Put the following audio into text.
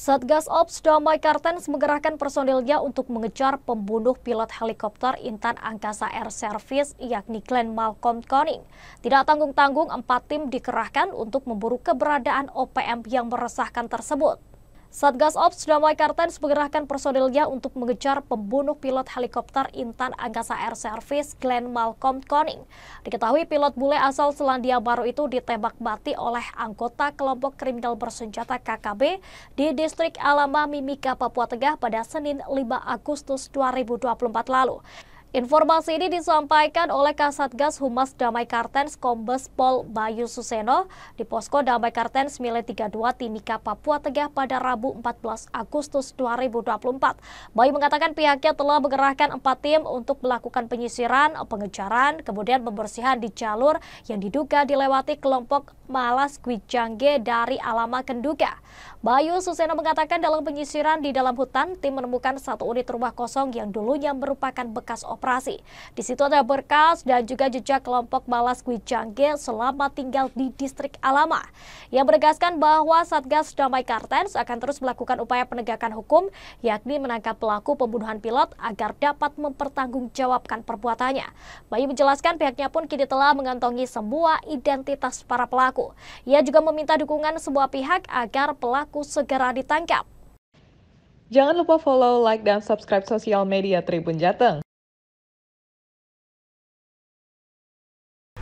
Satgas Ops Damai Kartens menggerakkan personilnya untuk mengejar pembunuh pilot helikopter Intan Angkasa Air Service yakni Glenn Malcolm Conning. Tidak tanggung-tanggung, empat tim dikerahkan untuk memburu keberadaan OPM yang meresahkan tersebut. Satgas Ops Damai Kartens mengerahkan personilnya untuk mengejar pembunuh pilot helikopter Intan Angkasa Air Service Glenn Malcolm Koning. Diketahui pilot bule asal Selandia Baru itu ditembak mati oleh anggota kelompok kriminal bersenjata KKB di distrik Alama Mimika, Papua Tengah pada Senin 5 Agustus 2024 lalu. Informasi ini disampaikan oleh Kasatgas Humas Damai Kartens Kombes Pol Bayu Suseno di Posko Damai Kartens Mile 32 Timika Papua Tengah pada Rabu 14 Agustus 2024. Bayu mengatakan pihaknya telah mengerahkan empat tim untuk melakukan penyisiran, pengejaran, kemudian pembersihan di jalur yang diduga dilewati kelompok Malas Gwijangge dari Alama Kenduga. Bayu Suseno mengatakan dalam penyisiran di dalam hutan, tim menemukan satu unit rumah kosong yang dulunya merupakan bekas operasi operasi. Di situ ada berkas dan juga jejak kelompok malas Wijangge selama tinggal di distrik Alama. Yang menegaskan bahwa Satgas Damai Kartens akan terus melakukan upaya penegakan hukum, yakni menangkap pelaku pembunuhan pilot agar dapat mempertanggungjawabkan perbuatannya. Bayu menjelaskan pihaknya pun kini telah mengantongi semua identitas para pelaku. Ia juga meminta dukungan semua pihak agar pelaku segera ditangkap. Jangan lupa follow, like, dan subscribe sosial media Tribun Jateng.